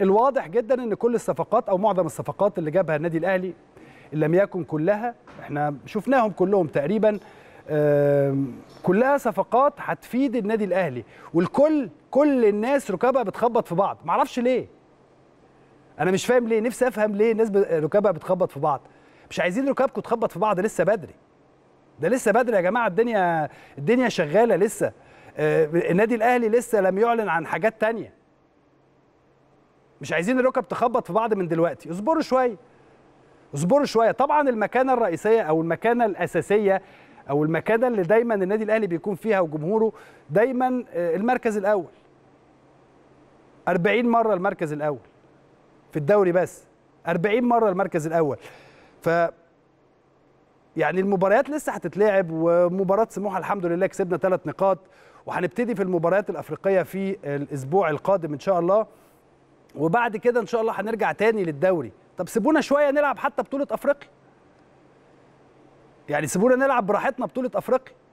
الواضح جدا ان كل الصفقات او معظم الصفقات اللي جابها النادي الاهلي ان لم يكن كلها احنا شفناهم كلهم تقريبا كلها صفقات هتفيد النادي الاهلي والكل كل الناس ركابها بتخبط في بعض معرفش ليه انا مش فاهم ليه نفسي افهم ليه الناس ركابها بتخبط في بعض مش عايزين ركابكم تخبط في بعض لسه بدري ده لسه بدري يا جماعه الدنيا الدنيا شغاله لسه آه، النادي الاهلي لسه لم يعلن عن حاجات تانية مش عايزين الركب تخبط في بعض من دلوقتي اصبروا شويه اصبروا شويه طبعا المكانه الرئيسيه او المكانه الاساسيه او المكانه اللي دايما النادي الاهلي بيكون فيها وجمهوره دايما آه، المركز الاول 40 مره المركز الاول في الدوري بس 40 مره المركز الاول ف يعني المباريات لسه هتتلعب ومباراه سموحه الحمد لله كسبنا ثلاث نقاط وهنبتدي في المباريات الافريقيه في الاسبوع القادم ان شاء الله وبعد كده ان شاء الله هنرجع تاني للدوري طب سيبونا شويه نلعب حتى بطوله افريقيا يعني سيبونا نلعب براحتنا بطوله افريقيا